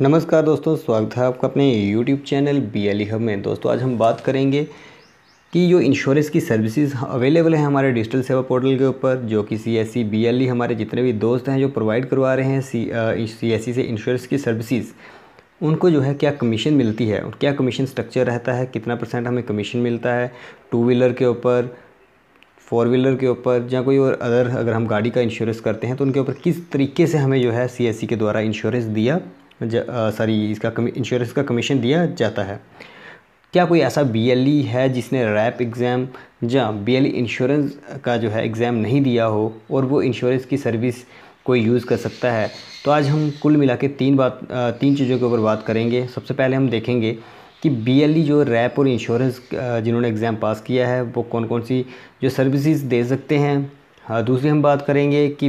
नमस्कार दोस्तों स्वागत है आपका अपने YouTube channel B L hub में दोस्तों आज हम बात करेंगे कि जो इंश्योरेंस की सर्विसेज अवेलेबल हैं हमारे डिजिटल सेवा पोर्टल के ऊपर जो कि C S C B L E हमारे जितने भी दोस्त हैं जो प्रोवाइड करवा रहे हैं सी सी एस सी से इंश्योरेंस की सर्विसेज उनको जो है क्या कमीशन मिलती है और क्या कमीशन स्ट्रक्चर रहता है कितना परसेंट हमें कमीशन मिलता है टू व्हीलर के ऊपर फोर व्हीलर के ऊपर या कोई और अदर अगर हम गाड़ी का इंश्योरेंस करते हैं तो उनके ऊपर किस तरीके से हमें जो है सी e के द्वारा इंश्योरेंस दिया सॉरी इसका इंश्योरेंस का कमीशन दिया जाता है क्या कोई ऐसा बी e है जिसने रैप एग्ज़ाम या बीएलई इंश्योरेंस का जो है एग्ज़ाम नहीं दिया हो और वो इंश्योरेंस की सर्विस कोई यूज़ कर सकता है तो आज हम कुल मिला के तीन बात तीन चीज़ों के ऊपर बात करेंगे सबसे पहले हम देखेंगे कि बी e जो रैप और इंश्योरेंस जिन्होंने एग्ज़ाम पास किया है वो कौन कौन सी जो सर्विसेज दे सकते हैं दूसरी हम बात करेंगे कि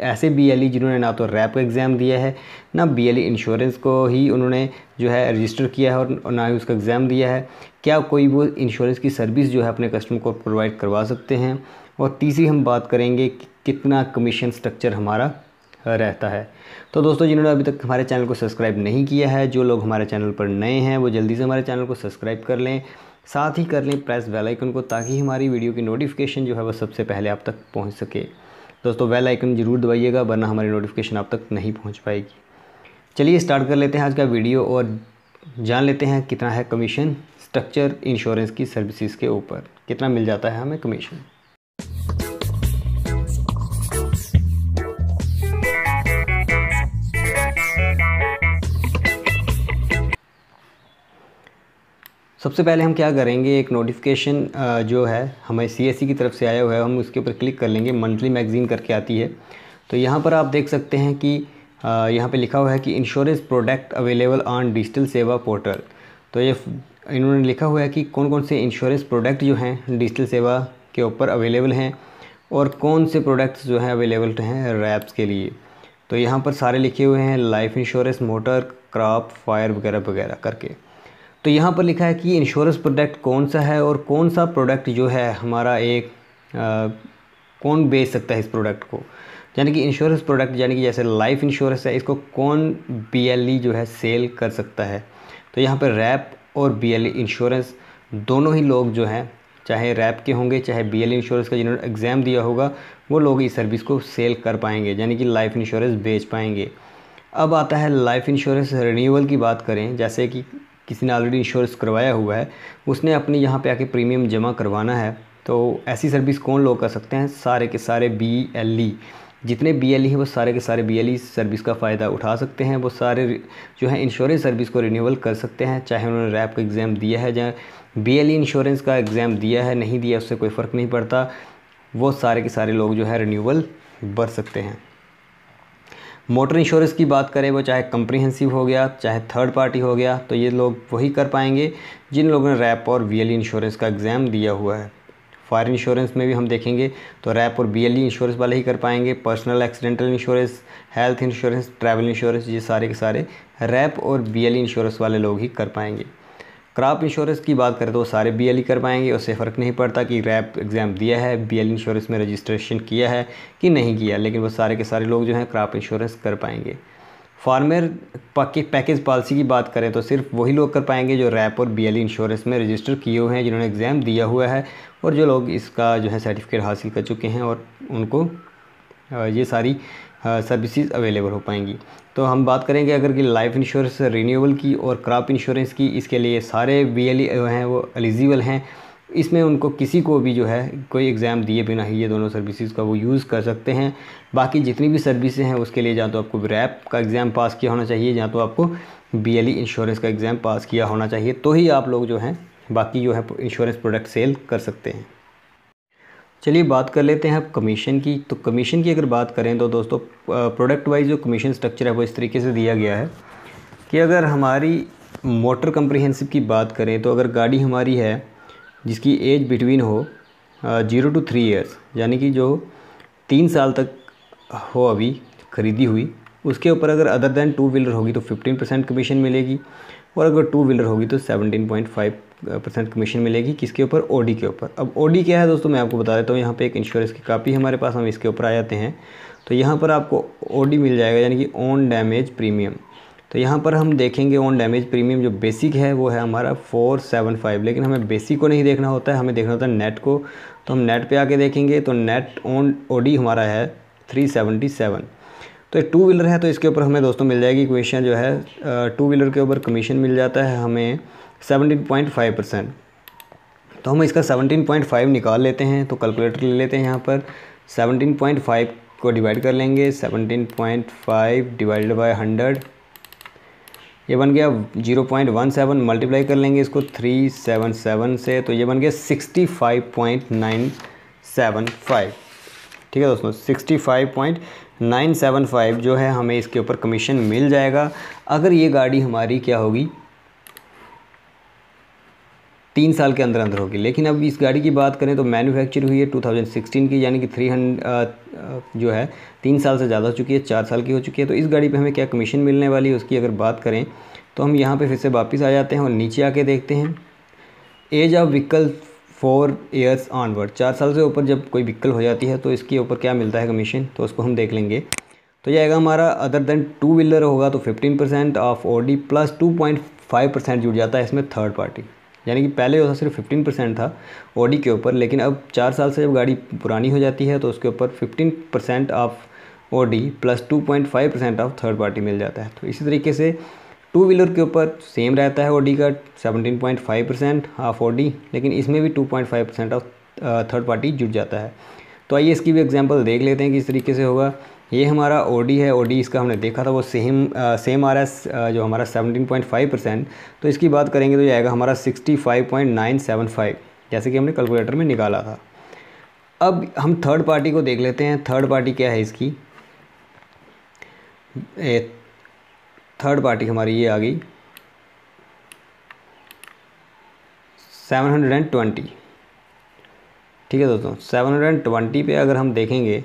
ऐसे बीएलई e जिन्होंने ना तो रैप का एग्ज़ाम दिया है ना बीएलई इंश्योरेंस e को ही उन्होंने जो है रजिस्टर किया है और ना ही उसका एग्ज़ाम दिया है क्या कोई वो इंश्योरेंस की सर्विस जो है अपने कस्टमर को प्रोवाइड करवा सकते हैं और तीसरी हम बात करेंगे कि कितना कमीशन स्ट्रक्चर हमारा रहता है तो दोस्तों जिन्होंने अभी तक हमारे चैनल को सब्सक्राइब नहीं किया है जो लोग हमारे चैनल पर नए हैं वो जल्दी से हमारे चैनल को सब्सक्राइब कर लें साथ ही कर लें प्रेस बेल आइकन को ताकि हमारी वीडियो की नोटिफिकेशन जो है वो सबसे पहले आप तक पहुंच सके दोस्तों वेल आइकन जरूर दबाइएगा वरना हमारी नोटिफिकेशन आप तक नहीं पहुँच पाएगी चलिए स्टार्ट कर लेते हैं आज का वीडियो और जान लेते हैं कितना है कमीशन स्ट्रक्चर इंश्योरेंस की सर्विसेज के ऊपर कितना मिल जाता है हमें कमीशन सबसे पहले हम क्या करेंगे एक नोटिफिकेशन जो है हमें सी की तरफ से आया हुआ है हम उसके ऊपर क्लिक कर लेंगे मंथली मैगज़ीन करके आती है तो यहाँ पर आप देख सकते हैं कि यहाँ पे लिखा हुआ है कि insurance product available on digital Seva portal तो ये इन्होंने लिखा हुआ है कि कौन कौन से इंश्योरेंस प्रोडक्ट जो हैं डिजिटल सेवा के ऊपर अवेलेबल हैं और कौन से प्रोडक्ट्स जो हैं अवेलेबल हैं रैप्स के लिए तो यहाँ पर सारे लिखे हुए हैं life insurance motor crop fire वगैरह वगैरह करके तो यहाँ पर लिखा है कि इंश्योरेंस प्रोडक्ट कौन सा है और कौन सा प्रोडक्ट जो है हमारा एक आ, कौन बेच सकता है इस प्रोडक्ट को यानी कि इंश्योरेंस प्रोडक्ट यानी कि जैसे लाइफ इंश्योरेंस है इसको कौन बीएलई e जो है सेल कर सकता है तो यहाँ पर रैप और बीएलई इंश्योरेंस e दोनों ही लोग जो हैं चाहे रैप के होंगे चाहे बी इंश्योरेंस e का जिन्होंने एग्ज़ाम दिया होगा वो लोग इस सर्विस को सेल कर पाएंगे यानी कि लाइफ इंश्योरेंस बेच पाएंगे अब आता है लाइफ इंश्योरेंस रिन्यूअल की बात करें जैसे कि किसी ने ऑलरेडी इंश्योरेंस करवाया हुआ है उसने अपने यहाँ पे आके प्रीमियम जमा करवाना है तो ऐसी सर्विस कौन लोग कर सकते हैं सारे के सारे बी एल ई जितने बी एल ई हैं वो सारे के सारे बी एल ई सर्विस का फ़ायदा उठा सकते हैं वो सारे जो है इंश्योरेंस सर्विस को रिन्यूअल कर सकते हैं चाहे उन्होंने रैप का एग्ज़ाम दिया है जहाँ बी एल ई इंश्योरेंस का एग्ज़ाम दिया है नहीं दिया उससे कोई फ़र्क नहीं पड़ता वो सारे के सारे लोग जो है रिन्यूअल भर सकते हैं मोटर इंश्योरेंस की बात करें वो चाहे कंप्रीहेंसिव हो गया चाहे थर्ड पार्टी हो गया तो ये लोग वही कर पाएंगे जिन लोगों ने रैप और वी e इंश्योरेंस का एग्ज़ाम दिया हुआ है फायर इंश्योरेंस में भी हम देखेंगे तो रैप और बी इंश्योरेंस e वाले ही कर पाएंगे personal accidental insurance health insurance travel insurance ये सारे के सारे रैप और बी इंश्योरेंस e वाले लोग ही कर पाएंगे क्रॉप इंश्योरेंस की बात करें तो सारे बी एल e कर पाएंगे उससे फ़र्क नहीं पड़ता कि रैप एग्ज़ाम दिया है बी एल e इंश्योरेंस में रजिस्ट्रेशन किया है कि नहीं किया लेकिन वो सारे के सारे लोग जो हैं क्रॉप इंश्योरेंस कर पाएंगे फार्मर पैकेज पॉलिसी की बात करें तो सिर्फ वही लोग कर पाएंगे जो रैप और बी एल e इंश्योरेंस में रजिस्टर किए हुए हैं जिन्होंने एग्ज़ाम दिया हुआ है और जो लोग इसका जो है सर्टिफिकेट हासिल कर चुके हैं और उनको ये सारी हाँ, सर्विसेज अवेलेबल हो पाएंगी तो हम बात करेंगे अगर कि लाइफ इंश्योरेंस रीन्यूबल की और क्रॉप इंश्योरेंस की इसके लिए सारे बी एल हैं वो एलिजिबल हैं इसमें उनको किसी को भी जो है कोई एग्ज़ाम दिए बिना ही ये दोनों सर्विसेज का वो यूज़ कर सकते हैं बाकी जितनी भी सर्विसेज हैं उसके लिए या तो आपको रैप का एग्ज़ाम पास किया होना चाहिए या तो आपको बी एल इंश्योरेंस का एग्ज़ाम पास किया होना चाहिए तो ही आप लोग जो हैं बाकी जो है इंश्योरेंस प्रोडक्ट सेल कर सकते हैं चलिए बात कर लेते हैं अब कमीशन की तो कमीशन की अगर बात करें तो दोस्तों प्रोडक्ट वाइज जो कमीशन स्ट्रक्चर है वो इस तरीके से दिया गया है कि अगर हमारी मोटर कंप्रिहेंसिव की बात करें तो अगर गाड़ी हमारी है जिसकी एज बिटवीन हो जीरो टू थ्री ईयर्स यानी कि जो तीन साल तक हो अभी खरीदी हुई उसके ऊपर अगर अदर देन टू व्हीलर होगी तो फिफ्टीन परसेंट कमीशन मिलेगी और अगर टू व्हीलर होगी तो 17.5 परसेंट कमीशन मिलेगी किसके ऊपर ओडी के ऊपर अब ओडी क्या है दोस्तों मैं आपको बता देता हूँ यहाँ पे एक इंश्योरेंस की कापी हमारे पास हम इसके ऊपर आ जाते हैं तो यहाँ पर आपको ओडी मिल जाएगा यानी कि ओन डैमेज प्रीमियम तो यहाँ पर हम देखेंगे ओन डैमेज प्रीमियम जो बेसिक है वो है हमारा फोर सेवन फाइव लेकिन हमें बेसिक को नहीं देखना होता है हमें देखना होता है नेट को तो हम नेट पे आके देखेंगे तो नेट ओन ओडी हमारा है थ्री सेवेंटी सेवन तो ये टू व्हीलर है तो इसके ऊपर हमें दोस्तों मिल जाएगी क्वेश्चन जो है टू व्हीलर के ऊपर कमीशन मिल जाता है हमें सेवनटीन पॉइंट फाइव परसेंट तो हम इसका सेवनटीन पॉइंट फाइव निकाल लेते हैं तो कैलकुलेटर ले लेते हैं यहाँ पर सेवनटीन पॉइंट फाइव को डिवाइड कर लेंगे seventeen point five divided by hundred ये बन गया zero point one seven multiply कर लेंगे इसको थ्री सेवन सेवन से तो ये बन गया sixty five point nine seven five ठीक है दोस्तों sixty five point nine seven five जो है हमें इसके ऊपर कमीशन मिल जाएगा अगर ये गाड़ी हमारी क्या होगी तीन साल के अंदर अंदर होगी लेकिन अब इस गाड़ी की बात करें तो मैन्युफैक्चर हुई है 2016 की यानी कि 300 जो है तीन साल से ज़्यादा हो चुकी है चार साल की हो चुकी है तो इस गाड़ी पे हमें क्या कमीशन मिलने वाली है उसकी अगर बात करें तो हम यहाँ पे फिर से वापस आ जाते हैं और नीचे आके देखते हैं age of vehicle four years onward चार साल से ऊपर जब कोई विकल हो जाती है तो इसके ऊपर क्या मिलता है कमीशन तो उसको हम देख लेंगे तो यह आएगा हमारा अदर देन टू व्हीलर होगा तो fifteen percent of O D plus two point five percent जुड़ जाता है इसमें थर्ड पार्टी यानी कि पहले जो था सिर्फ फिफ्टीन परसेंट था ओ के ऊपर लेकिन अब चार साल से जब गाड़ी पुरानी हो जाती है तो उसके ऊपर fifteen percent of O D plus two point five percent of third party मिल जाता है तो इसी तरीके से टू व्हीलर के ऊपर सेम रहता है ओडी का 17.5 परसेंट हाफ ओडी लेकिन इसमें भी 2.5 परसेंट ऑफ थर्ड पार्टी जुट जाता है तो आइए इसकी भी एग्जांपल देख लेते हैं किस तरीके से होगा ये हमारा ओडी है ओडी इसका हमने देखा था वो सेम आ, सेम आ रहा है uh, जो हमारा 17.5 परसेंट तो इसकी बात करेंगे तो जाएगा हमारा सिक्सटी जैसे कि हमने कैलकुलेटर में निकाला था अब हम थर्ड पार्टी को देख लेते हैं थर्ड पार्टी क्या है इसकी थर्ड पार्टी हमारी ये आ गई सेवन हंड्रेड एंड ट्वेंटी ठीक है दोस्तों सेवन हंड्रेड एंड ट्वेंटी पे अगर हम देखेंगे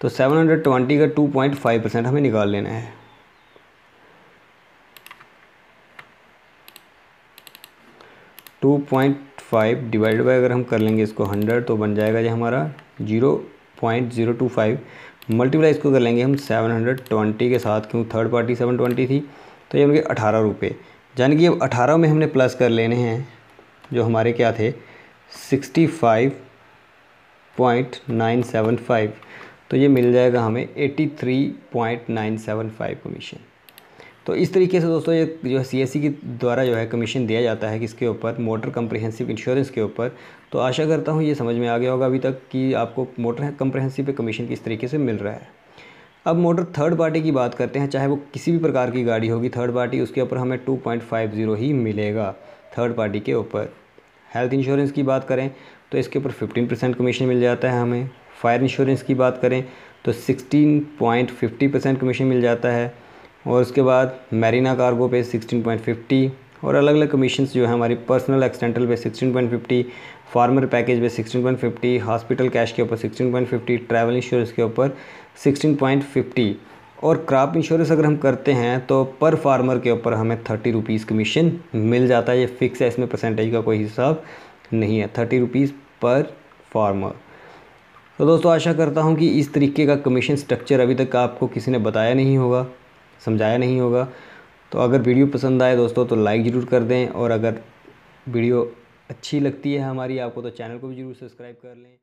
तो सेवन हंड्रेड ट्वेंटी का टू पॉइंट फाइव परसेंट हमें निकाल लेना है two point five divide by अगर हम कर लेंगे इसको हंड्रेड तो बन जाएगा ये हमारा zero point zero two five multiply इसको कर लेंगे हम सेवन हंड्रेड ट्वेंटी के साथ क्यों थर्ड पार्टी सेवन ट्वेंटी थी तो ये उनके अठारह रुपये यानी कि अब अठारह में हमने प्लस कर लेने हैं जो हमारे क्या थे sixty five point nine seven five तो ये मिल जाएगा हमें 83.975 three point nine seven five commission तो इस तरीके से दोस्तों ये जो है सी के द्वारा जो है कमीशन दिया जाता है किसके ऊपर मोटर कम्प्रहेंसिव इंश्योरेंस के ऊपर तो आशा करता हूँ ये समझ में आ गया होगा अभी तक कि आपको मोटर कम्प्रहेंसिव पे कमीशन किस तरीके से मिल रहा है अब मोटर थर्ड पार्टी की बात करते हैं चाहे वो किसी भी प्रकार की गाड़ी होगी थर्ड पार्टी उसके ऊपर हमें जीरो ही मिलेगा थर्ड पार्टी के ऊपर हेल्थ इंश्योरेंस की बात करें तो इसके ऊपर फिफ्टीन परसेंट कमीशन मिल जाता है हमें फायर इंश्योरेंस की बात करें तो फिफ्टी परसेंट कमीशन मिल जाता है और उसके बाद मेरीना कार्गो पे 16.50 और अलग अलग कमीशंस जो है हमारी पर्सनल एक्सटेंटल पे 16.50 फार्मर पैकेज पे 16.50 हॉस्पिटल कैश के ऊपर 16.50 ट्रैवल इंश्योरेंस के ऊपर 16.50 और क्रॉप इंश्योरेंस अगर हम करते हैं तो पर फार्मर के ऊपर हमें थर्टी रुपीज़ कमीशन मिल जाता है ये फिक्स है इसमें परसेंटेज का कोई हिसाब नहीं है थर्टी रुपीज़ पर फार्मर तो दोस्तों आशा करता हूँ कि इस तरीके का कमीशन स्ट्रक्चर अभी तक आपको किसी ने बताया नहीं होगा समझाया नहीं होगा तो अगर वीडियो पसंद आए दोस्तों तो लाइक ज़रूर कर दें और अगर वीडियो अच्छी लगती है हमारी आपको तो चैनल को भी ज़रूर सब्सक्राइब कर लें